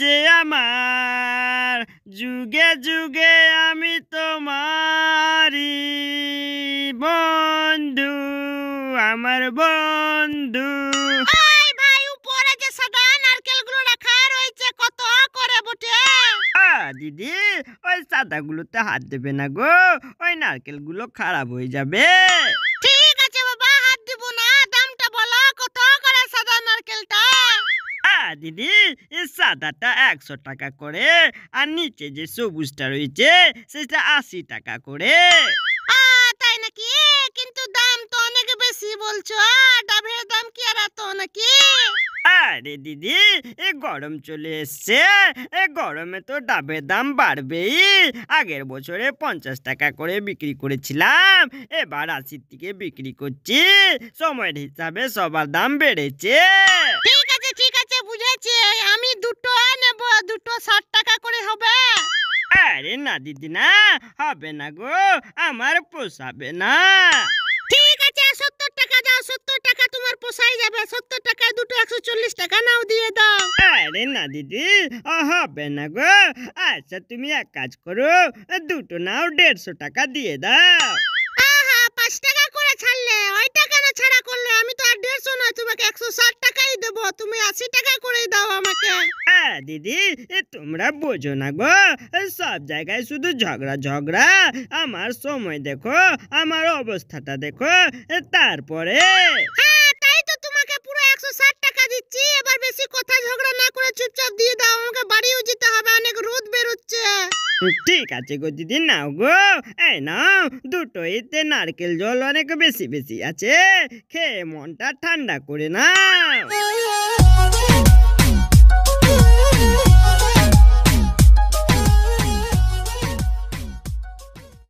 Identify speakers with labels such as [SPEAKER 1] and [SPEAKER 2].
[SPEAKER 1] যে আমার যুগে যুগে আমি তোমারি বন্ধু আমার বন্ধু দিদি ওই সাদাগুলোতে হাত দেবে না গো ওই নারকেলগুলো খারাপ হয়ে যাবে দিদি এ সাদাটা একশো টাকা করে আর নিচে যে সবুজটা রয়েছে সেটা আশি টাকা করে
[SPEAKER 2] তাই নাকি কিন্তু দাম তো অনেক বেশি বলছো ডাবের দাম কি আর এত নাকি
[SPEAKER 1] আরে দিদি এ গরম চলে এসছে এ গরমে তো ডাবের দাম বাড়বেই আগের বছরে পঞ্চাশ টাকা করে বিক্রি করেছিলাম এবার আশির থেকে বিক্রি করছি সময়ের হিসাবে সবার দাম বেড়েছে আরে না দিদি না হবে না গো আমার পোষাবে না
[SPEAKER 2] ঠিক আছে সত্তর টাকা দাও সত্তর টাকা তোমার পোষাই যাবে সত্তর টাকায় দুটো একশো চল্লিশ টাকা নাও দিয়ে দাও
[SPEAKER 1] আরে না দিদি হবে না গো আচ্ছা তুমি এক কাজ করো দুটো নাও দেড়শো টাকা দিয়ে দাও দিদি তোমরা বোঝো না গো সব জায়গায় শুধু ঝগড়া ঝগড়া আমার সময় দেখো আমার অবস্থাটা দেখো তারপরে তাই তো তোমাকে পুরো একশো ষাট টাকা দিচ্ছি এবার বেশি কথা ঝগড়া না করে চুপচাপ দিয়ে দাও আমাকে বাড়িও যেতে হবে
[SPEAKER 2] অনেক রোদ বেরোচ্ছে
[SPEAKER 1] ঠিক আছে গো দিদি নাও গো এই নাও দুটোইতে নারকেল জল অনেক বেশি বেশি আছে খেয়ে মনটা ঠান্ডা করে নাও